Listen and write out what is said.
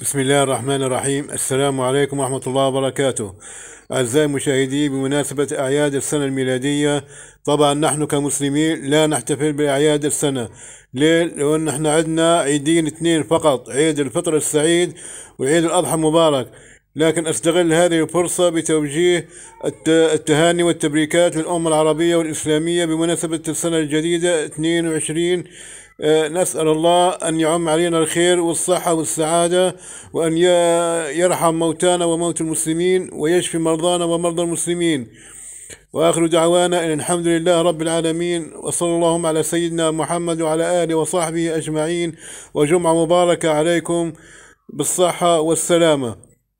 بسم الله الرحمن الرحيم السلام عليكم ورحمة الله وبركاته أعزائي المشاهدين بمناسبة أعياد السنة الميلادية طبعا نحن كمسلمين لا نحتفل بأعياد السنة ليه؟ لأن نحن عندنا عيدين اثنين فقط عيد الفطر السعيد وعيد الأضحى المبارك لكن استغل هذه الفرصة بتوجيه التهاني والتبريكات للأمة العربية والإسلامية بمناسبة السنة الجديدة 22 آه، نسأل الله أن يعم علينا الخير والصحة والسعادة وأن يرحم موتانا وموت المسلمين ويشفي مرضانا ومرضى المسلمين وآخر دعوانا أن الحمد لله رب العالمين وصلى اللهم على سيدنا محمد وعلى آله وصحبه أجمعين وجمعة مباركة عليكم بالصحة والسلامة